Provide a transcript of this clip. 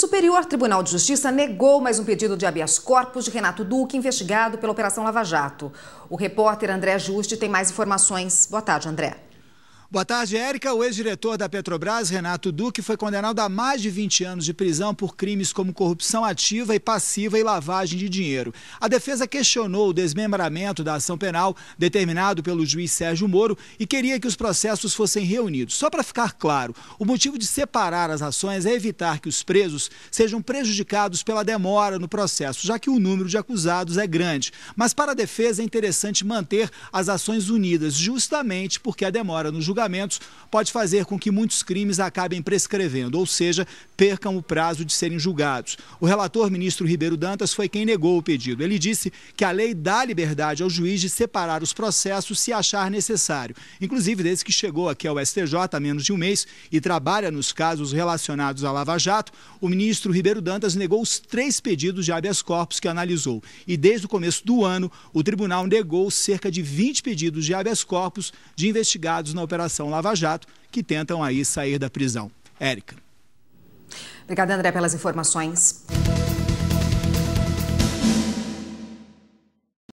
Superior Tribunal de Justiça negou mais um pedido de habeas corpus de Renato Duque, investigado pela Operação Lava Jato. O repórter André Juste tem mais informações. Boa tarde, André. Boa tarde, Érica. O ex-diretor da Petrobras, Renato Duque, foi condenado a mais de 20 anos de prisão por crimes como corrupção ativa e passiva e lavagem de dinheiro. A defesa questionou o desmembramento da ação penal determinado pelo juiz Sérgio Moro e queria que os processos fossem reunidos. Só para ficar claro, o motivo de separar as ações é evitar que os presos sejam prejudicados pela demora no processo, já que o número de acusados é grande. Mas para a defesa é interessante manter as ações unidas, justamente porque a demora no julgamento pode fazer com que muitos crimes acabem prescrevendo, ou seja, percam o prazo de serem julgados. O relator ministro Ribeiro Dantas foi quem negou o pedido. Ele disse que a lei dá liberdade ao juiz de separar os processos se achar necessário. Inclusive, desde que chegou aqui ao STJ há menos de um mês e trabalha nos casos relacionados à Lava Jato, o ministro Ribeiro Dantas negou os três pedidos de habeas corpus que analisou. E desde o começo do ano, o tribunal negou cerca de 20 pedidos de habeas corpus de investigados na operação Operação Lava Jato, que tentam aí sair da prisão. Érica. Obrigada, André, pelas informações.